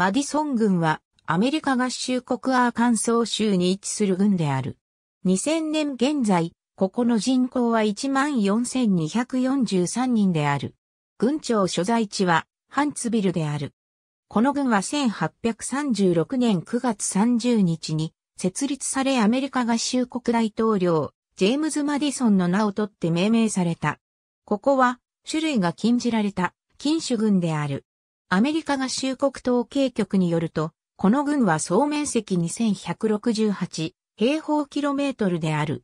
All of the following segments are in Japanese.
マディソン軍はアメリカ合衆国アーカンソー州に位置する軍である。2000年現在、ここの人口は14,243人である。郡庁所在地はハンツビルである。この軍は1836年9月30日に設立されアメリカ合衆国大統領、ジェームズ・マディソンの名を取って命名された。ここは種類が禁じられた禁酒軍である。アメリカ合衆国統計局によると、この郡は総面積2168平方キロメートルである。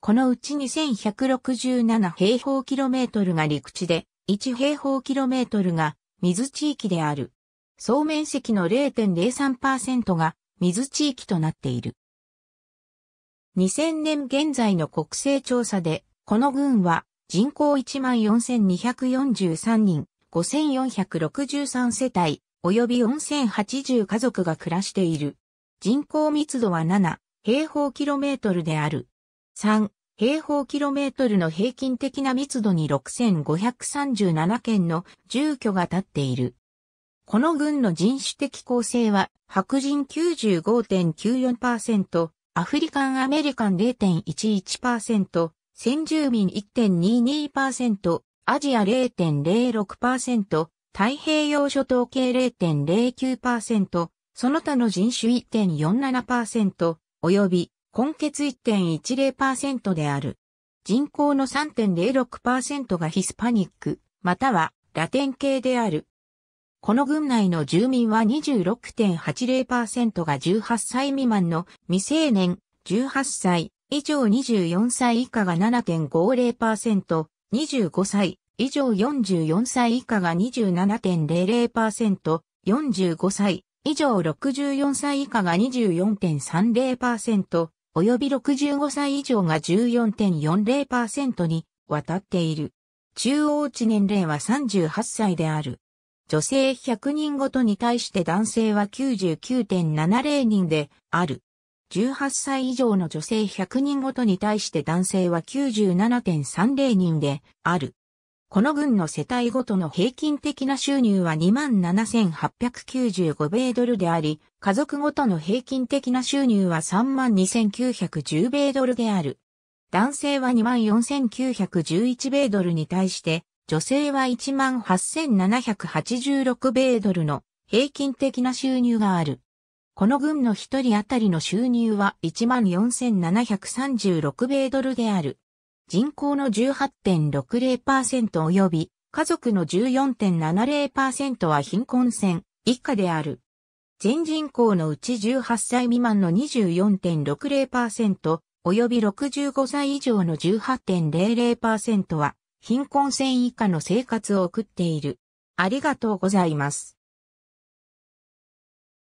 このうち2167平方キロメートルが陸地で、1平方キロメートルが水地域である。総面積の0.03%が水地域となっている。2000年現在の国勢調査で、この郡は人口14,243人、5463世帯、及び4080家族が暮らしている。人口密度は7平方キロメートルである。3平方キロメートルの平均的な密度に6537件の住居が建っている。この軍の人種的構成は白人95.94%、アフリカンアメリカン0.11%、先住民1.22%、アジア0.06%、太平洋諸島系0.09%、その他の人種1.47%、及び、根血1.10%である。人口の3.06%がヒスパニック、またはラテン系である。この郡内の住民は26.80%が18歳未満の未成年、18歳以上24歳以下が7.50%、25歳以上44歳以下が27.00%、45歳以上64歳以下が24.30%、及び65歳以上が14.40%に渡っている。中央値年齢は38歳である。女性100人ごとに対して男性は99.70人である。18歳以上の女性100人ごとに対して男性は97.30人である。この軍の世帯ごとの平均的な収入は27,895米ドルであり、家族ごとの平均的な収入は32,910米ドルである。男性は24,911米ドルに対して、女性は18,786米ドルの平均的な収入がある。この軍の一人当たりの収入は14,736米ドルである。人口の18.60%及び家族の14.70%は貧困線以下である。全人口のうち18歳未満の24.60%及び65歳以上の18.00%は貧困線以下の生活を送っている。ありがとうございます。